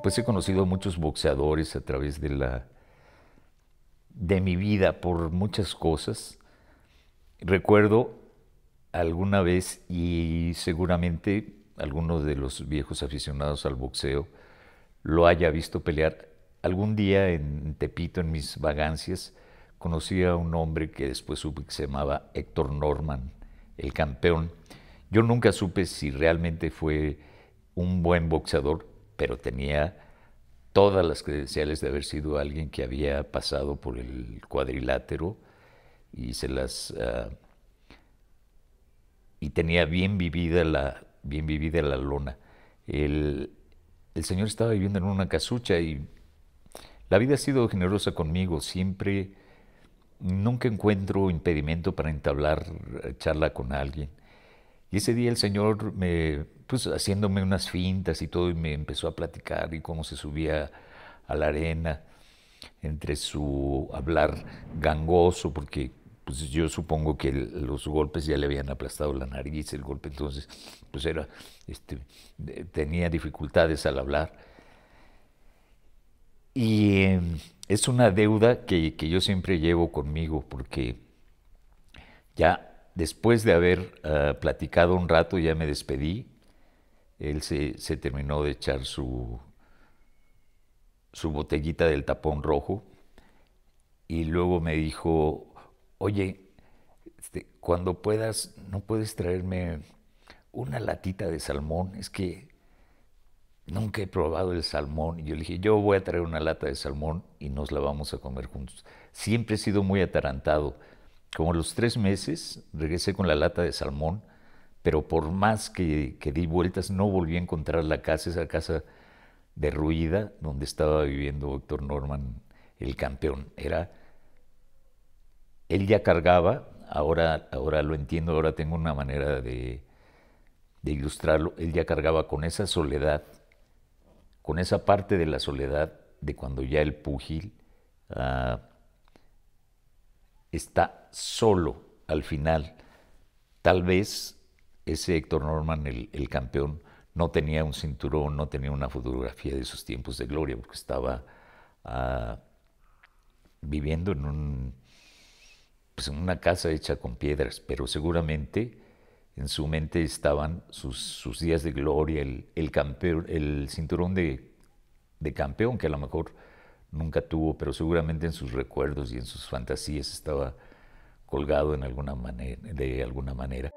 pues he conocido a muchos boxeadores a través de la de mi vida por muchas cosas. Recuerdo alguna vez y seguramente alguno de los viejos aficionados al boxeo lo haya visto pelear. Algún día en Tepito, en mis vagancias, conocí a un hombre que después supe que se llamaba Héctor Norman, el campeón. Yo nunca supe si realmente fue un buen boxeador, pero tenía todas las credenciales de haber sido alguien que había pasado por el cuadrilátero y se las ah, y tenía bien vivida la bien vivida la lona. el señor estaba viviendo en una casucha y la vida ha sido generosa conmigo, siempre nunca encuentro impedimento para entablar eh, charla con alguien. Y ese día el Señor me, pues haciéndome unas fintas y todo, y me empezó a platicar y cómo se subía a la arena, entre su hablar gangoso, porque pues yo supongo que los golpes ya le habían aplastado la nariz, el golpe entonces, pues era, este, eh, tenía dificultades al hablar. Y em, es una deuda que, que yo siempre llevo conmigo, porque ya después de haber ah, platicado un rato, ya me despedí. Él se, terminó de echar su, su botellita del tapón rojo y luego me dijo, oye, este, cuando puedas, ¿no puedes traerme una latita de salmón? Es que nunca he probado el salmón. Y yo le dije, yo voy a traer una lata de salmón y nos la vamos a comer juntos. Siempre he sido muy atarantado. Como los tres meses regresé con la lata de salmón, pero por más que, di vueltas no volví a encontrar la casa, esa casa derruida donde estaba viviendo Doctor Norman, el campeón. Era, él ya cargaba, ahora, ahora lo entiendo, ahora tengo una manera de, ilustrarlo, él ya cargaba con esa soledad, con esa parte de la soledad de cuando ya el pugil ah, está solo al final. Tal vez ese Héctor Norman, el, campeón, no tenía un cinturón, no tenía una fotografía de sus tiempos de gloria, porque estaba ah, viviendo en, un, pues, en una casa hecha con piedras, pero seguramente en su mente estaban sus, días de gloria, el, el cinturón de, de campeón, que a lo mejor nunca tuvo, pero seguramente en sus recuerdos y en sus fantasías estaba colgado en alguna manera, de alguna manera.